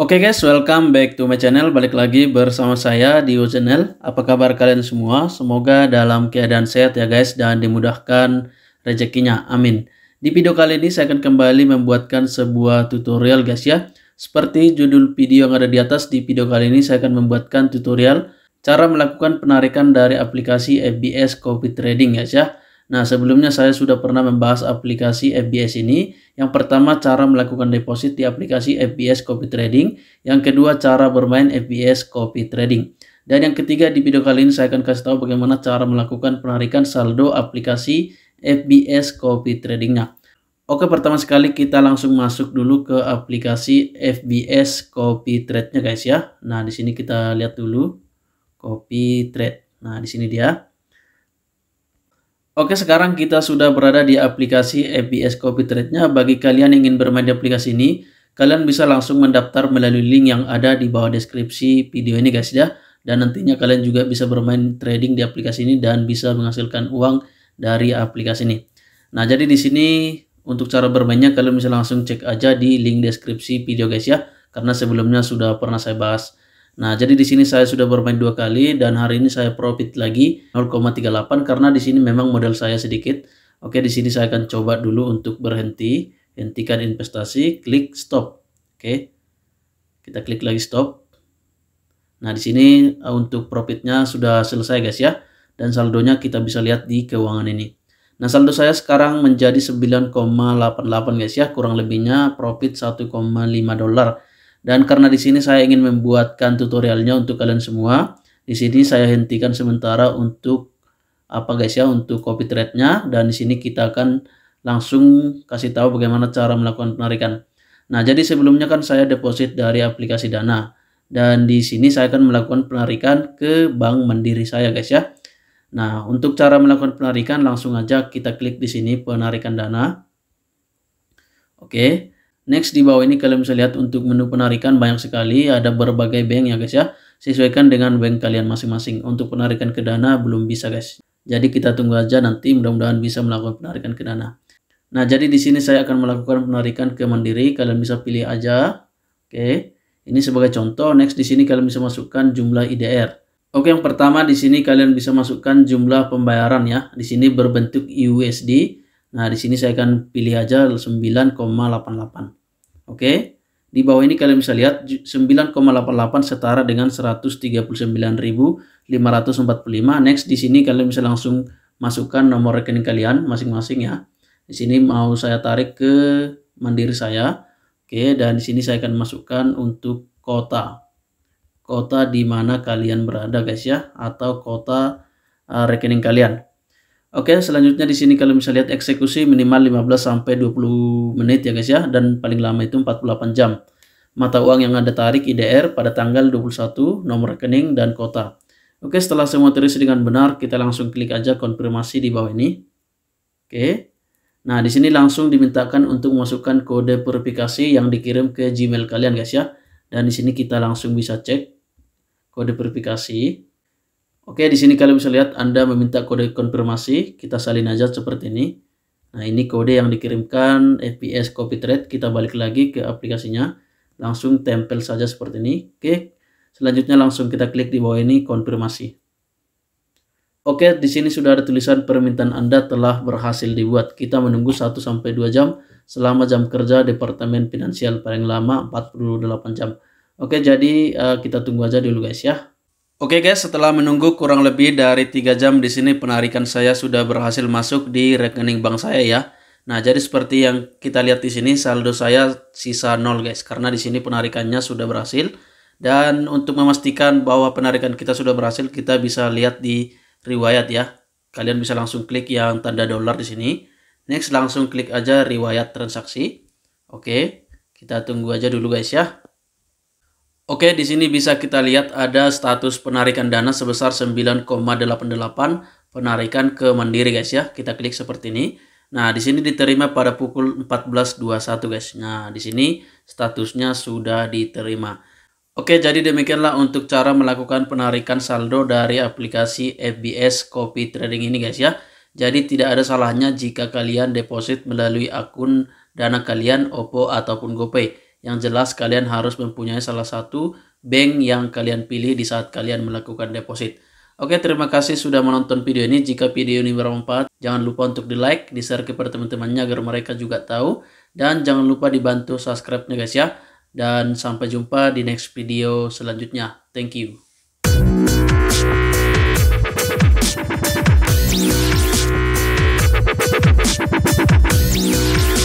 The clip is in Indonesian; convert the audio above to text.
Oke okay guys, welcome back to my channel. Balik lagi bersama saya U Channel. Apa kabar kalian semua? Semoga dalam keadaan sehat ya guys dan dimudahkan rezekinya. Amin. Di video kali ini saya akan kembali membuatkan sebuah tutorial guys ya. Seperti judul video yang ada di atas, di video kali ini saya akan membuatkan tutorial cara melakukan penarikan dari aplikasi FBS Copy Trading guys ya. Nah, sebelumnya saya sudah pernah membahas aplikasi FBS ini. Yang pertama, cara melakukan deposit di aplikasi FBS Copy Trading. Yang kedua, cara bermain FBS Copy Trading. Dan yang ketiga, di video kali ini saya akan kasih tahu bagaimana cara melakukan penarikan saldo aplikasi FBS Copy Tradingnya. Oke, pertama sekali kita langsung masuk dulu ke aplikasi FBS Copy Trade-nya guys ya. Nah, di sini kita lihat dulu Copy Trade. Nah, di sini dia. Oke, sekarang kita sudah berada di aplikasi FBS Copy Trade-nya. Bagi kalian yang ingin bermain di aplikasi ini, kalian bisa langsung mendaftar melalui link yang ada di bawah deskripsi video ini guys ya. Dan nantinya kalian juga bisa bermain trading di aplikasi ini dan bisa menghasilkan uang dari aplikasi ini. Nah, jadi di sini untuk cara bermainnya kalian bisa langsung cek aja di link deskripsi video guys ya. Karena sebelumnya sudah pernah saya bahas. Nah, jadi di sini saya sudah bermain dua kali dan hari ini saya profit lagi 0,38 karena di sini memang modal saya sedikit. Oke, di sini saya akan coba dulu untuk berhenti, hentikan investasi, klik stop. Oke. Kita klik lagi stop. Nah, di sini eh, untuk profitnya sudah selesai guys ya dan saldonya kita bisa lihat di keuangan ini. Nah, saldo saya sekarang menjadi 9,88 guys ya, kurang lebihnya profit 1,5 dolar. Dan karena di sini saya ingin membuatkan tutorialnya untuk kalian semua, di sini saya hentikan sementara untuk apa guys ya untuk copy trade-nya dan di sini kita akan langsung kasih tahu bagaimana cara melakukan penarikan. Nah, jadi sebelumnya kan saya deposit dari aplikasi Dana dan di sini saya akan melakukan penarikan ke bank Mandiri saya guys ya. Nah, untuk cara melakukan penarikan langsung aja kita klik di sini penarikan dana. Oke. Next di bawah ini kalian bisa lihat untuk menu penarikan banyak sekali ada berbagai bank ya guys ya. Sesuaikan dengan bank kalian masing-masing. Untuk penarikan ke dana belum bisa guys. Jadi kita tunggu aja nanti mudah-mudahan bisa melakukan penarikan ke dana. Nah, jadi di sini saya akan melakukan penarikan ke Mandiri. Kalian bisa pilih aja. Oke. Ini sebagai contoh. Next di sini kalian bisa masukkan jumlah IDR. Oke, yang pertama di sini kalian bisa masukkan jumlah pembayaran ya. Di sini berbentuk USD. Nah, di sini saya akan pilih aja 9,88. Oke. Okay? Di bawah ini kalian bisa lihat 9,88 setara dengan 139.545. Next di sini kalian bisa langsung masukkan nomor rekening kalian masing-masing ya. Di sini mau saya tarik ke Mandiri saya. Oke, dan di sini saya akan masukkan untuk kota. Kota di mana kalian berada guys ya atau kota uh, rekening kalian. Oke, selanjutnya di sini kalau misalnya lihat eksekusi minimal 15 sampai 20 menit ya guys ya dan paling lama itu 48 jam. Mata uang yang Anda tarik IDR pada tanggal 21, nomor rekening dan kota. Oke, setelah semua terisi dengan benar, kita langsung klik aja konfirmasi di bawah ini. Oke. Nah, di sini langsung dimintakan untuk memasukkan kode verifikasi yang dikirim ke Gmail kalian, guys ya. Dan di sini kita langsung bisa cek kode verifikasi. Oke, di sini kalian bisa lihat Anda meminta kode konfirmasi. Kita salin aja seperti ini. Nah, ini kode yang dikirimkan FPS copy trade. Kita balik lagi ke aplikasinya. Langsung tempel saja seperti ini. Oke, selanjutnya langsung kita klik di bawah ini konfirmasi. Oke, di sini sudah ada tulisan permintaan Anda telah berhasil dibuat. Kita menunggu 1 sampai 2 jam selama jam kerja Departemen Finansial paling lama 48 jam. Oke, jadi eh, kita tunggu aja dulu guys ya. Oke guys, setelah menunggu kurang lebih dari 3 jam di sini penarikan saya sudah berhasil masuk di rekening bank saya ya. Nah, jadi seperti yang kita lihat di sini saldo saya sisa 0 guys karena di sini penarikannya sudah berhasil. Dan untuk memastikan bahwa penarikan kita sudah berhasil, kita bisa lihat di riwayat ya. Kalian bisa langsung klik yang tanda dolar di sini. Next langsung klik aja riwayat transaksi. Oke, kita tunggu aja dulu guys ya. Oke, di sini bisa kita lihat ada status penarikan dana sebesar 9,88 penarikan ke Mandiri guys ya. Kita klik seperti ini. Nah, di sini diterima pada pukul 14.21 guys. Nah, di sini statusnya sudah diterima. Oke, jadi demikianlah untuk cara melakukan penarikan saldo dari aplikasi FBS Copy Trading ini guys ya. Jadi tidak ada salahnya jika kalian deposit melalui akun dana kalian OPPO ataupun GoPay. Yang jelas kalian harus mempunyai salah satu bank yang kalian pilih di saat kalian melakukan deposit. Oke, terima kasih sudah menonton video ini. Jika video ini bermanfaat, jangan lupa untuk di-like, di-share kepada teman-temannya agar mereka juga tahu. Dan jangan lupa dibantu subscribe-nya guys ya. Dan sampai jumpa di next video selanjutnya. Thank you.